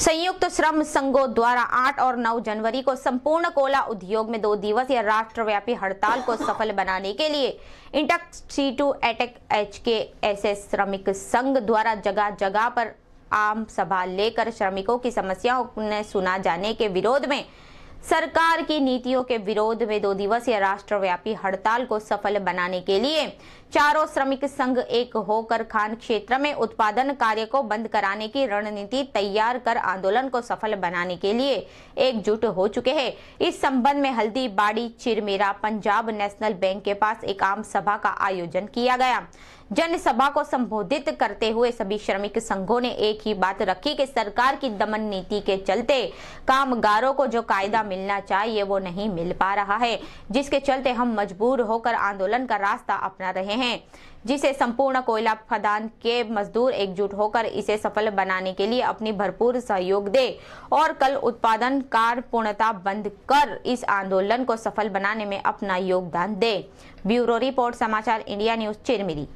संयुक्त श्रम संघों द्वारा 8 और 9 जनवरी को संपूर्ण कोला उद्योग में दो दिवसीय राष्ट्रव्यापी हड़ताल को सफल बनाने के लिए INTUC CITU AITUC H K S S श्रमिक संघ द्वारा जगह जगह पर आम सभा लेकर श्रमिकों की समस्याओं ने सुना जाने के विरोध में सरकार की नीतियों के विरोध में दो दिवसीय राष्ट्रव्यापी हड़ताल को सफल बनाने के लिए चारों श्रमिक संघ एक होकर खान क्षेत्र में उत्पादन कार्य को बंद कराने की रणनीति तैयार कर आंदोलन को सफल बनाने के लिए एकजुट हो चुके हैं इस संबंध में हल्दीबाड़ी चिरमेरा पंजाब नेशनल बैंक के पास एक आम सभा का आयोजन किया गया जनसभा को संबोधित करते हुए सभी श्रमिक संघों ने एक ही बात रखी कि सरकार की दमन नीति के चलते कामगारों को जो कायदा मिलना चाहिए वो नहीं मिल पा रहा है जिसके चलते हम मजबूर होकर आंदोलन का रास्ता अपना रहे हैं जिसे संपूर्ण कोयला खदान के मजदूर एकजुट होकर इसे सफल बनाने के लिए अपनी भरपूर सहयोग दे और कल उत्पादन कार पूर्णता बंद कर इस आंदोलन को सफल बनाने में अपना योगदान दे bureau report Samachar India news Chirmiri